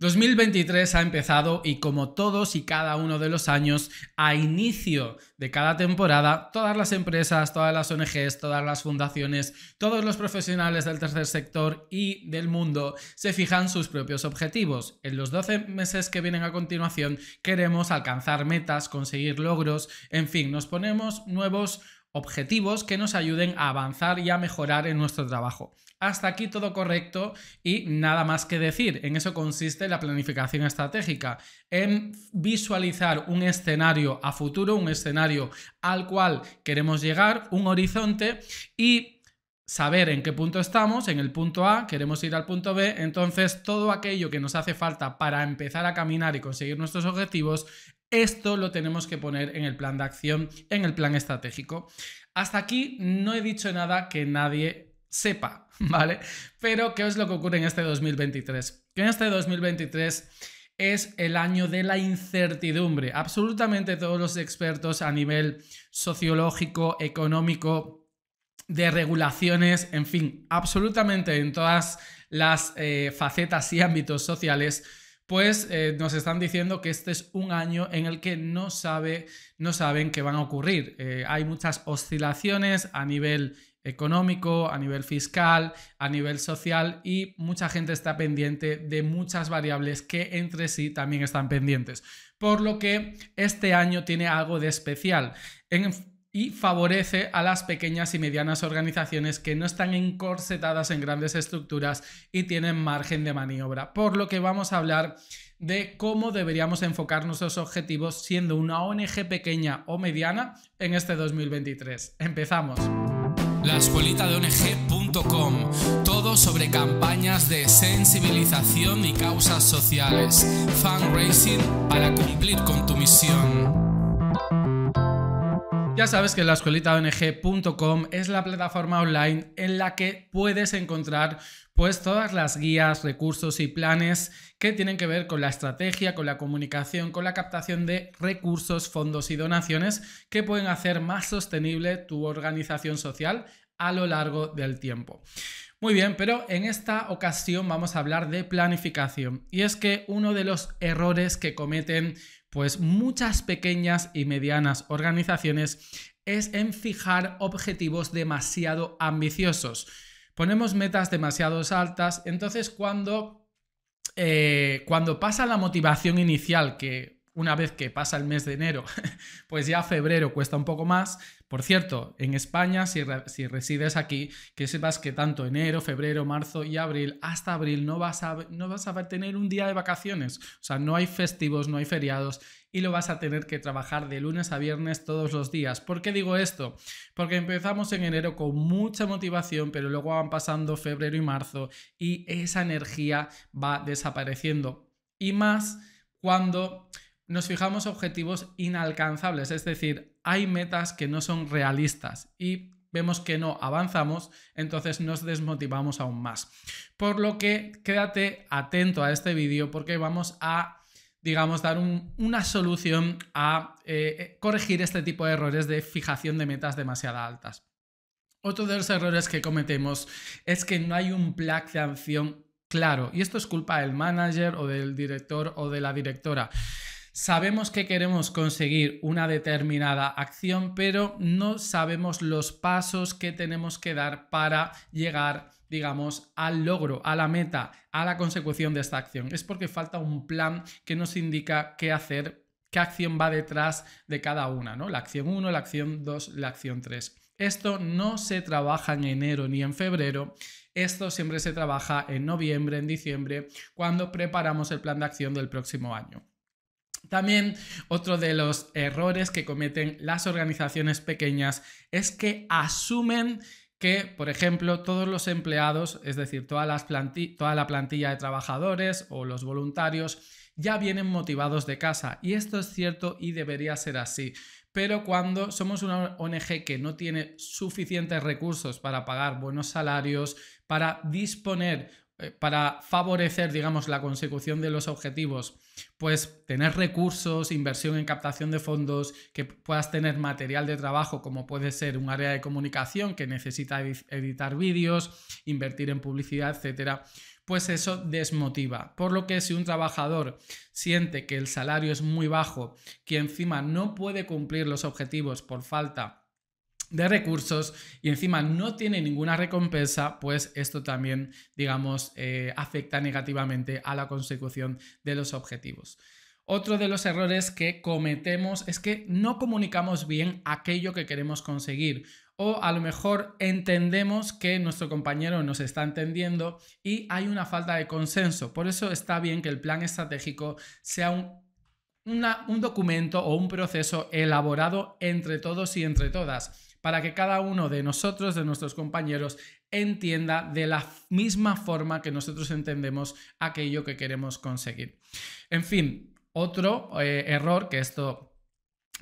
2023 ha empezado y como todos y cada uno de los años, a inicio de cada temporada, todas las empresas, todas las ONGs, todas las fundaciones, todos los profesionales del tercer sector y del mundo se fijan sus propios objetivos. En los 12 meses que vienen a continuación queremos alcanzar metas, conseguir logros, en fin, nos ponemos nuevos objetivos que nos ayuden a avanzar y a mejorar en nuestro trabajo. Hasta aquí todo correcto y nada más que decir. En eso consiste la planificación estratégica, en visualizar un escenario a futuro, un escenario al cual queremos llegar, un horizonte y saber en qué punto estamos, en el punto A, queremos ir al punto B, entonces todo aquello que nos hace falta para empezar a caminar y conseguir nuestros objetivos, esto lo tenemos que poner en el plan de acción, en el plan estratégico. Hasta aquí no he dicho nada que nadie sepa, ¿vale? Pero ¿qué es lo que ocurre en este 2023? Que en este 2023 es el año de la incertidumbre. Absolutamente todos los expertos a nivel sociológico, económico, de regulaciones, en fin, absolutamente en todas las eh, facetas y ámbitos sociales, pues eh, nos están diciendo que este es un año en el que no, sabe, no saben qué van a ocurrir. Eh, hay muchas oscilaciones a nivel económico, a nivel fiscal, a nivel social y mucha gente está pendiente de muchas variables que entre sí también están pendientes. Por lo que este año tiene algo de especial y favorece a las pequeñas y medianas organizaciones que no están encorsetadas en grandes estructuras y tienen margen de maniobra. Por lo que vamos a hablar de cómo deberíamos enfocar nuestros objetivos siendo una ONG pequeña o mediana en este 2023. Empezamos. ONG.com. todo sobre campañas de sensibilización y causas sociales, fundraising para cumplir con tu misión. Ya sabes que la ONG.com es la plataforma online en la que puedes encontrar pues todas las guías, recursos y planes que tienen que ver con la estrategia, con la comunicación, con la captación de recursos, fondos y donaciones que pueden hacer más sostenible tu organización social a lo largo del tiempo. Muy bien, pero en esta ocasión vamos a hablar de planificación. Y es que uno de los errores que cometen pues muchas pequeñas y medianas organizaciones es en fijar objetivos demasiado ambiciosos. Ponemos metas demasiado altas, entonces cuando, eh, cuando pasa la motivación inicial, que una vez que pasa el mes de enero, pues ya febrero cuesta un poco más. Por cierto, en España, si, resides aquí, que sepas que tanto enero, febrero, marzo y abril, hasta abril, no vas, a, no vas a tener un día de vacaciones. O sea, no hay festivos, no hay feriados y lo vas a tener que trabajar de lunes a viernes todos los días. ¿Por qué digo esto? Porque empezamos en enero con mucha motivación, pero luego van pasando febrero y marzo y esa energía va desapareciendo. Y más cuando nos fijamos objetivos inalcanzables, es decir, hay metas que no son realistas y vemos que no avanzamos, entonces nos desmotivamos aún más. Por lo que quédate atento a este vídeo porque vamos a digamos, dar una solución a eh, eh, corregir este tipo de errores de fijación de metas demasiado altas. Otro de los errores que cometemos es que no hay un plan de acción claro, y esto es culpa del manager o del director o de la directora. Sabemos que queremos conseguir una determinada acción, pero no sabemos los pasos que tenemos que dar para llegar, digamos, al logro, a la meta, a la consecución de esta acción. Es porque falta un plan que nos indica qué hacer, qué acción va detrás de cada una, ¿no? La acción 1, la acción 2, la acción 3. Esto no se trabaja en enero ni en febrero, esto siempre se trabaja en noviembre, en diciembre, cuando preparamos el plan de acción del próximo año. También otro de los errores que cometen las organizaciones pequeñas es que asumen que, por ejemplo, todos los empleados, es decir, toda la plantilla de trabajadores o los voluntarios, ya vienen motivados de casa. Y esto es cierto y debería ser así. Pero cuando somos una ONG que no tiene suficientes recursos para pagar buenos salarios, para disponer eh, para favorecer, digamos, la consecución de los objetivos, pues tener recursos, inversión en captación de fondos, que puedas tener material de trabajo como puede ser un área de comunicación que necesita editar vídeos, invertir en publicidad, etcétera, pues eso desmotiva. Por lo que si un trabajador siente que el salario es muy bajo, que encima no puede cumplir los objetivos por falta de recursos y encima no tiene ninguna recompensa, pues esto también, digamos, eh, afecta negativamente a la consecución de los objetivos. Otro de los errores que cometemos es que no comunicamos bien aquello que queremos conseguir o a lo mejor entendemos que nuestro compañero nos está entendiendo y hay una falta de consenso. Por eso está bien que el plan estratégico sea un un documento o un proceso elaborado entre todos y entre todas para que cada uno de nosotros, de nuestros compañeros, entienda de la misma forma que nosotros entendemos aquello que queremos conseguir. En fin, otro eh, error que esto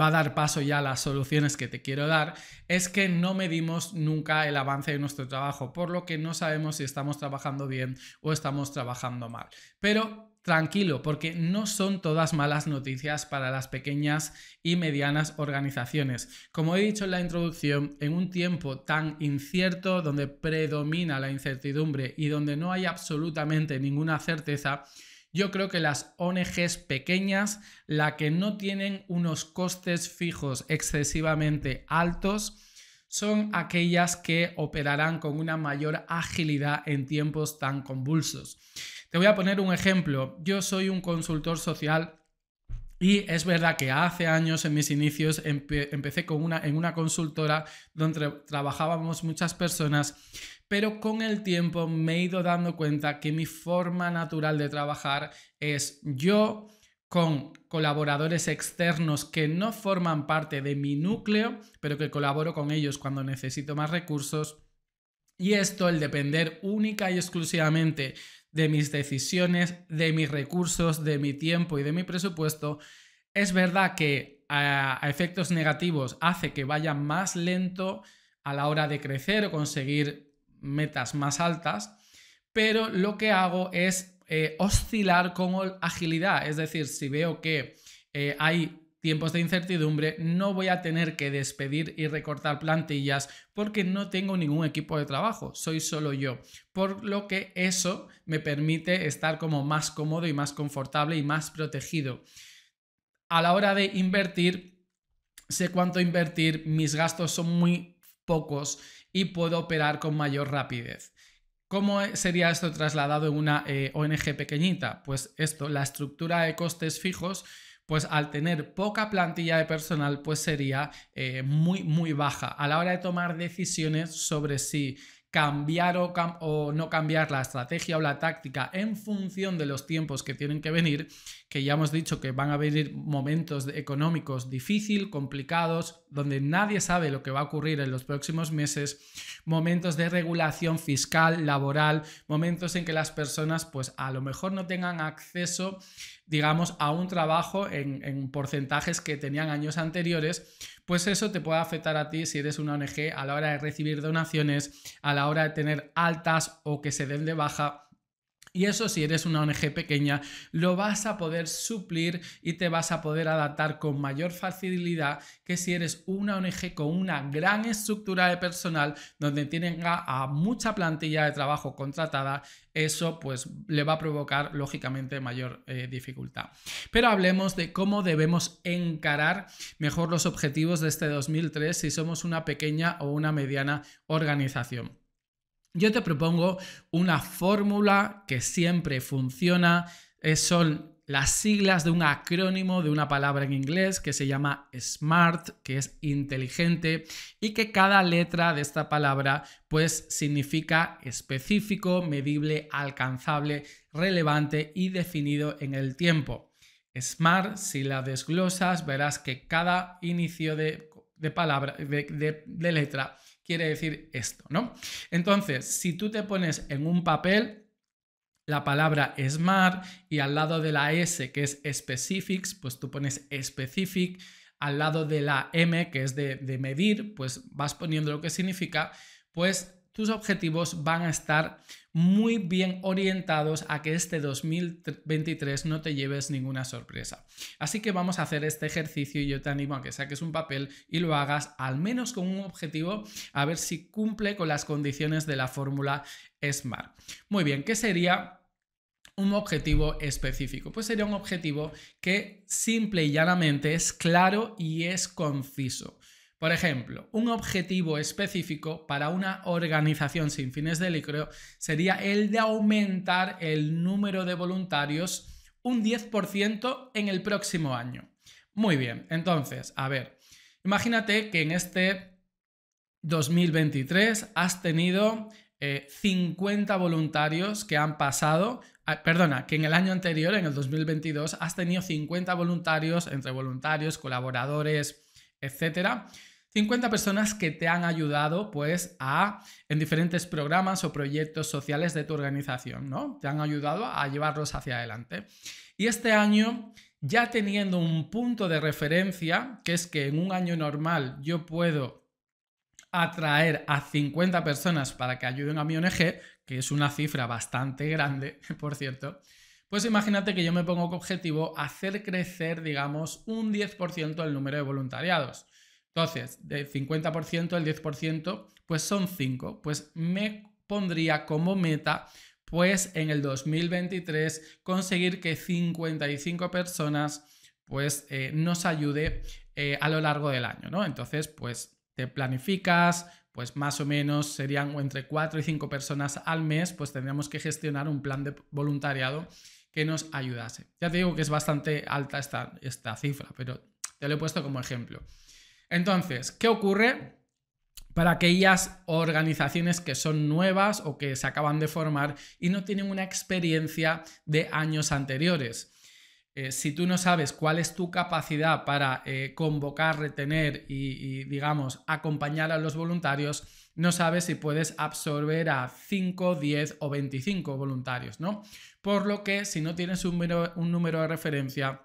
va a dar paso ya a las soluciones que te quiero dar, es que no medimos nunca el avance de nuestro trabajo, por lo que no sabemos si estamos trabajando bien o estamos trabajando mal. Pero Tranquilo, porque no son todas malas noticias para las pequeñas y medianas organizaciones. Como he dicho en la introducción, en un tiempo tan incierto, donde predomina la incertidumbre y donde no hay absolutamente ninguna certeza, yo creo que las ONGs pequeñas, la que no tienen unos costes fijos excesivamente altos, son aquellas que operarán con una mayor agilidad en tiempos tan convulsos. Te voy a poner un ejemplo. Yo soy un consultor social y es verdad que hace años, en mis inicios, empecé con una, en una consultora donde trabajábamos muchas personas, pero con el tiempo me he ido dando cuenta que mi forma natural de trabajar es yo con colaboradores externos que no forman parte de mi núcleo, pero que colaboro con ellos cuando necesito más recursos. Y esto, el depender única y exclusivamente de mis decisiones, de mis recursos, de mi tiempo y de mi presupuesto, es verdad que a, efectos negativos hace que vaya más lento a la hora de crecer o conseguir metas más altas, pero lo que hago es eh, oscilar con agilidad, es decir, si veo que eh, hay tiempos de incertidumbre, no voy a tener que despedir y recortar plantillas porque no tengo ningún equipo de trabajo, soy solo yo. Por lo que eso me permite estar como más cómodo y más confortable y más protegido. A la hora de invertir, sé cuánto invertir, mis gastos son muy pocos y puedo operar con mayor rapidez. ¿Cómo sería esto trasladado en una eh, ONG pequeñita? Pues esto, la estructura de costes fijos pues al tener poca plantilla de personal, pues sería eh, muy, muy baja a la hora de tomar decisiones sobre si cambiar o, o, no cambiar la estrategia o la táctica en función de los tiempos que tienen que venir, que ya hemos dicho que van a venir momentos económicos difíciles, complicados, donde nadie sabe lo que va a ocurrir en los próximos meses, momentos de regulación fiscal, laboral, momentos en que las personas pues a lo mejor no tengan acceso digamos, a un trabajo en, porcentajes que tenían años anteriores, pues eso te puede afectar a ti si eres una ONG a la hora de recibir donaciones, a la hora de tener altas o que se den de baja y eso si eres una ONG pequeña, lo vas a poder suplir y te vas a poder adaptar con mayor facilidad que si eres una ONG con una gran estructura de personal donde tienen a mucha plantilla de trabajo contratada. Eso pues le va a provocar lógicamente mayor eh, dificultad. Pero hablemos de cómo debemos encarar mejor los objetivos de este 2003 si somos una pequeña o una mediana organización. Yo te propongo una fórmula que siempre funciona. Son las siglas de un acrónimo de una palabra en inglés que se llama SMART, que es inteligente, y que cada letra de esta palabra pues significa específico, medible, alcanzable, relevante y definido en el tiempo. SMART, si la desglosas, verás que cada inicio de, palabra, de letra quiere decir esto, ¿no? Entonces, si tú te pones en un papel, la palabra smart y al lado de la S, que es specifics, pues tú pones specific, al lado de la M, que es de, de medir, pues vas poniendo lo que significa, pues tus objetivos van a estar muy bien orientados a que este 2023 no te lleves ninguna sorpresa. Así que vamos a hacer este ejercicio y yo te animo a que saques un papel y lo hagas al menos con un objetivo a ver si cumple con las condiciones de la fórmula SMART. Muy bien, ¿qué sería? un objetivo específico. Pues sería un objetivo que simple y llanamente es claro y es conciso. Por ejemplo, un objetivo específico para una organización sin fines de lucro sería el de aumentar el número de voluntarios un 10% en el próximo año. Muy bien, entonces, a ver, imagínate que en este 2023 has tenido 50 eh, voluntarios que han pasado, ah, perdona, que en el año anterior, en el 2022, has tenido 50 voluntarios, entre voluntarios, colaboradores, etcétera. 50 personas que te han ayudado pues a en diferentes programas o proyectos sociales de tu organización, ¿no? Te han ayudado a llevarlos hacia adelante. Y este año ya teniendo un punto de referencia, que es que en un año normal yo puedo atraer a 50 personas para que ayuden a mi ONG, que es una cifra bastante grande, por cierto, pues imagínate que yo me pongo como objetivo hacer crecer, digamos, un 10% el número de voluntariados. Entonces, de 50%, al 10%, pues son 5. Pues me pondría como meta, pues en el 2023, conseguir que 55 personas, pues eh, nos ayude eh, a lo largo del año, ¿no? Entonces, pues te planificas, pues más o menos serían entre 4 y 5 personas al mes, pues tendríamos que gestionar un plan de voluntariado que nos ayudase. Ya te digo que es bastante alta esta, esta cifra, pero te lo he puesto como ejemplo. Entonces, ¿qué ocurre para aquellas organizaciones que son nuevas o que se acaban de formar y no tienen una experiencia de años anteriores? Eh, si tú no sabes cuál es tu capacidad para eh, convocar, retener y, y, digamos, acompañar a los voluntarios, no sabes si puedes absorber a 5, 10 o 25 voluntarios, ¿no? Por lo que si no tienes un número, un número de referencia,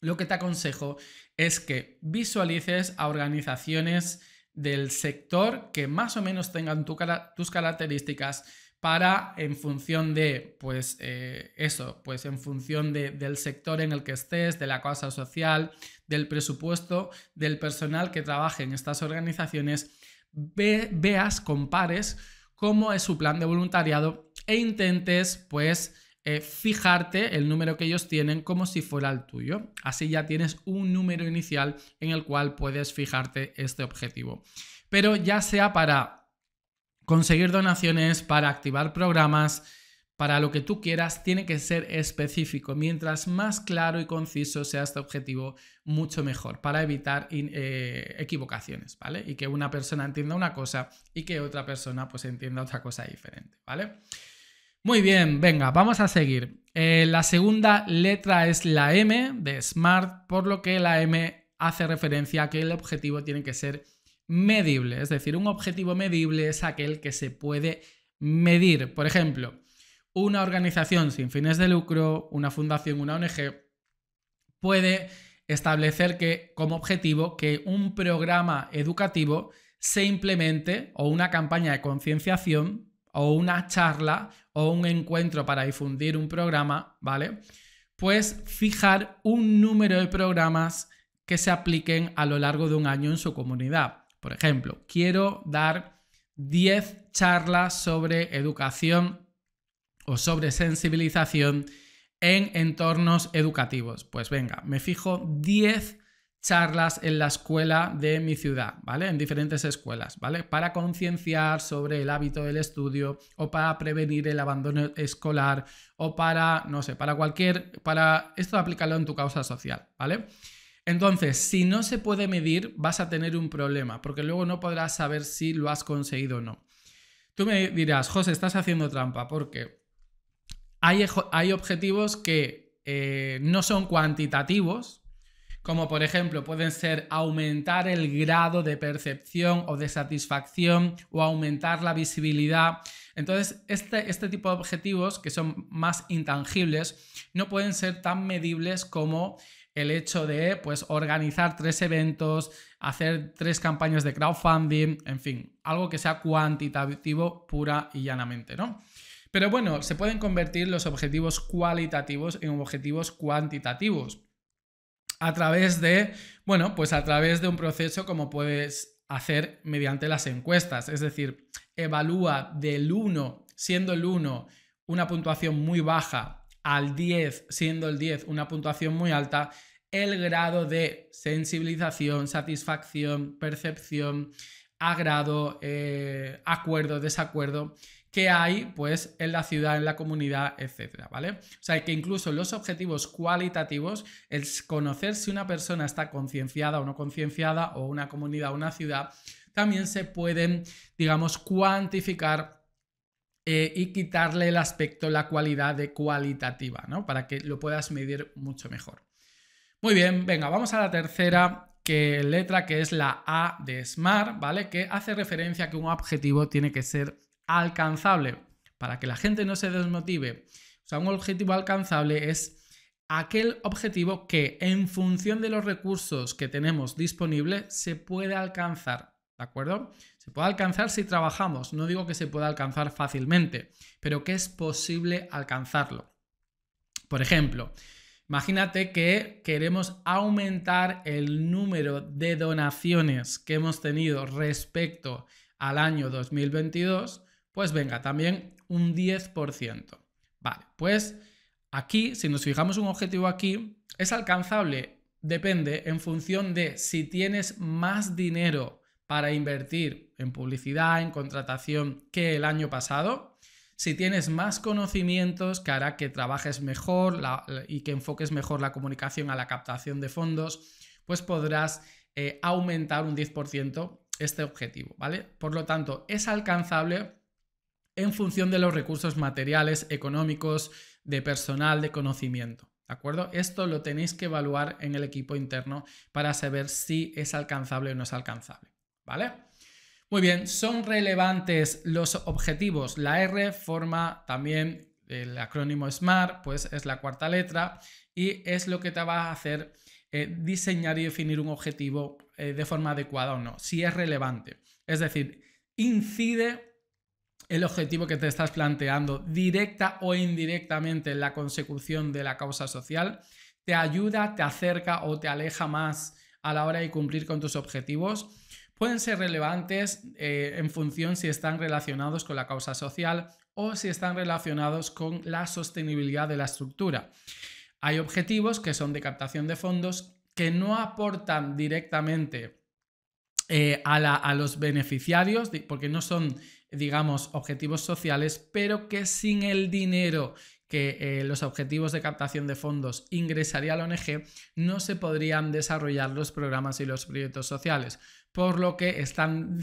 lo que te aconsejo es que visualices a organizaciones del sector que más o menos tengan tus características para en función de, pues eh, eso, pues en función del sector en el que estés, de la causa social, del presupuesto, del personal que trabaje en estas organizaciones, veas, compares cómo es su plan de voluntariado e intentes pues eh, fijarte el número que ellos tienen como si fuera el tuyo. Así ya tienes un número inicial en el cual puedes fijarte este objetivo. Pero ya sea para conseguir donaciones, para activar programas, para lo que tú quieras, tiene que ser específico. Mientras más claro y conciso sea este objetivo, mucho mejor para evitar eh, equivocaciones, ¿vale? Y que una persona entienda una cosa y que otra persona pues entienda otra cosa diferente, ¿vale? vale muy bien, venga, vamos a seguir. Eh, la segunda letra es la M de Smart, por lo que la M hace referencia a que el objetivo tiene que ser medible. Es decir, un objetivo medible es aquel que se puede medir. Por ejemplo, una organización sin fines de lucro, una fundación, una ONG, puede establecer que, como objetivo que un programa educativo se implemente o una campaña de concienciación o una charla o un encuentro para difundir un programa, ¿vale? Pues fijar un número de programas que se apliquen a lo largo de un año en su comunidad. Por ejemplo, quiero dar 10 charlas sobre educación o sobre sensibilización en entornos educativos. Pues venga, me fijo 10 charlas en la escuela de mi ciudad, ¿vale? En diferentes escuelas, ¿vale? Para concienciar sobre el hábito del estudio o para prevenir el abandono escolar o para, no sé, para cualquier, para esto aplicarlo en tu causa social, ¿vale? Entonces, si no se puede medir, vas a tener un problema, porque luego no podrás saber si lo has conseguido o no. Tú me dirás, José, estás haciendo trampa, porque hay, hay objetivos que eh, no son cuantitativos, como por ejemplo pueden ser aumentar el grado de percepción o de satisfacción o aumentar la visibilidad. Entonces, este, este tipo de objetivos que son más intangibles no pueden ser tan medibles como el hecho de pues, organizar tres eventos, hacer tres campañas de crowdfunding, en fin, algo que sea cuantitativo pura y llanamente, ¿no? Pero bueno, se pueden convertir los objetivos cualitativos en objetivos cuantitativos a través de, bueno, pues a través de un proceso como puedes hacer mediante las encuestas, es decir, evalúa del 1, siendo el 1 una puntuación muy baja, al 10, siendo el 10 una puntuación muy alta, el grado de sensibilización, satisfacción, percepción, agrado, eh, acuerdo, desacuerdo que hay pues en la ciudad, en la comunidad, etcétera, ¿vale? O sea, que incluso los objetivos cualitativos, el conocer si una persona está concienciada o no concienciada o una comunidad o una ciudad, también se pueden, digamos, cuantificar eh, y quitarle el aspecto, la cualidad de cualitativa, ¿no? Para que lo puedas medir mucho mejor. Muy bien, venga, vamos a la tercera letra que es la A de SMART, ¿vale? Que hace referencia a que un objetivo tiene que ser alcanzable, para que la gente no se desmotive. O sea, un objetivo alcanzable es aquel objetivo que en función de los recursos que tenemos disponible se puede alcanzar, ¿de acuerdo? Se puede alcanzar si trabajamos, no digo que se pueda alcanzar fácilmente, pero que es posible alcanzarlo. Por ejemplo, imagínate que queremos aumentar el número de donaciones que hemos tenido respecto al año 2022 pues venga, también un 10%. Vale, pues aquí, si nos fijamos un objetivo aquí, es alcanzable, depende en función de si tienes más dinero para invertir en publicidad, en contratación que el año pasado, si tienes más conocimientos que hará que trabajes mejor y que enfoques mejor la comunicación a la captación de fondos, pues podrás eh, aumentar un 10% este objetivo, ¿vale? Por lo tanto, es alcanzable en función de los recursos materiales, económicos, de personal, de conocimiento. ¿De acuerdo? Esto lo tenéis que evaluar en el equipo interno para saber si es alcanzable o no es alcanzable. ¿Vale? Muy bien, son relevantes los objetivos. La R forma también el acrónimo SMART, pues es la cuarta letra y es lo que te va a hacer eh, diseñar y definir un objetivo eh, de forma adecuada o no, si es relevante. Es decir, incide el objetivo que te estás planteando, directa o indirectamente en la consecución de la causa social, te ayuda, te acerca o te aleja más a la hora de cumplir con tus objetivos. Pueden ser relevantes eh, en función si están relacionados con la causa social o si están relacionados con la sostenibilidad de la estructura. Hay objetivos que son de captación de fondos que no aportan directamente eh, a, los beneficiarios, porque no son digamos, objetivos sociales, pero que sin el dinero que eh, los objetivos de captación de fondos ingresaría a la ONG, no se podrían desarrollar los programas y los proyectos sociales, por lo que, están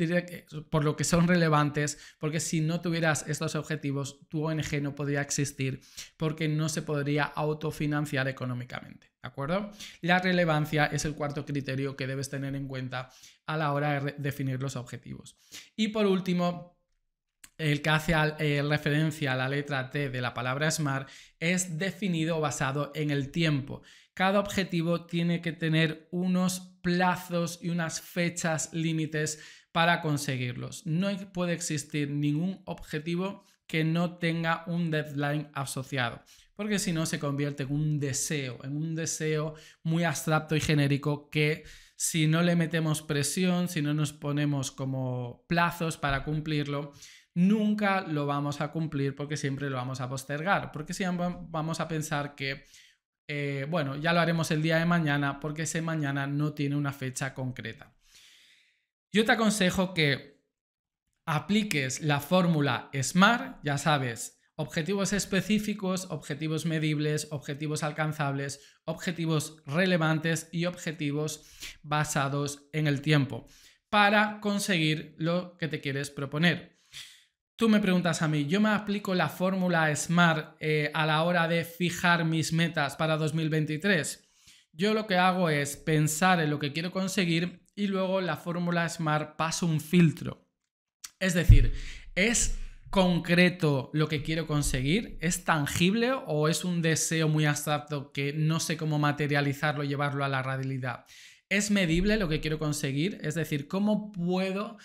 por lo que son relevantes, porque si no tuvieras estos objetivos, tu ONG no podría existir, porque no se podría autofinanciar económicamente. ¿De acuerdo? La relevancia es el cuarto criterio que debes tener en cuenta a la hora de definir los objetivos. Y por último, el que hace eh, referencia a la letra T de la palabra SMART, es definido basado en el tiempo. Cada objetivo tiene que tener unos plazos y unas fechas límites para conseguirlos. No puede existir ningún objetivo que no tenga un deadline asociado, porque si no se convierte en un deseo, en un deseo muy abstracto y genérico que si no le metemos presión, si no nos ponemos como plazos para cumplirlo, nunca lo vamos a cumplir porque siempre lo vamos a postergar, porque siempre vamos a pensar que, eh, bueno, ya lo haremos el día de mañana porque ese mañana no tiene una fecha concreta. Yo te aconsejo que apliques la fórmula SMART, ya sabes, objetivos específicos, objetivos medibles, objetivos alcanzables, objetivos relevantes y objetivos basados en el tiempo para conseguir lo que te quieres proponer. Tú me preguntas a mí, yo me aplico la fórmula SMART eh, a la hora de fijar mis metas para 2023. Yo lo que hago es pensar en lo que quiero conseguir y luego la fórmula SMART pasa un filtro. Es decir, ¿es concreto lo que quiero conseguir? ¿Es tangible o es un deseo muy abstracto que no sé cómo materializarlo y llevarlo a la realidad? ¿Es medible lo que quiero conseguir? Es decir, ¿cómo puedo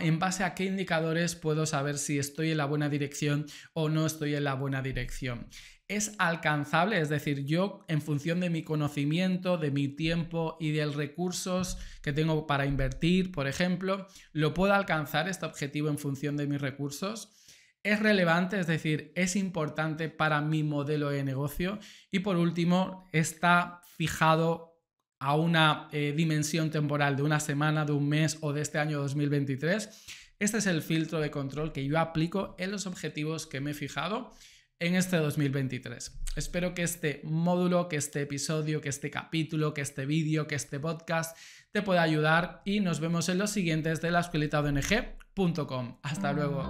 en base a qué indicadores puedo saber si estoy en la buena dirección o no estoy en la buena dirección. Es alcanzable, es decir, yo en función de mi conocimiento, de mi tiempo y de los recursos que tengo para invertir, por ejemplo, lo puedo alcanzar este objetivo en función de mis recursos. Es relevante, es decir, es importante para mi modelo de negocio. Y por último, está fijado a una eh, dimensión temporal de una semana, de un mes o de este año 2023. Este es el filtro de control que yo aplico en los objetivos que me he fijado en este 2023. Espero que este módulo, que este episodio, que este capítulo, que este vídeo, que este podcast te pueda ayudar y nos vemos en los siguientes de la escuelita Hasta luego.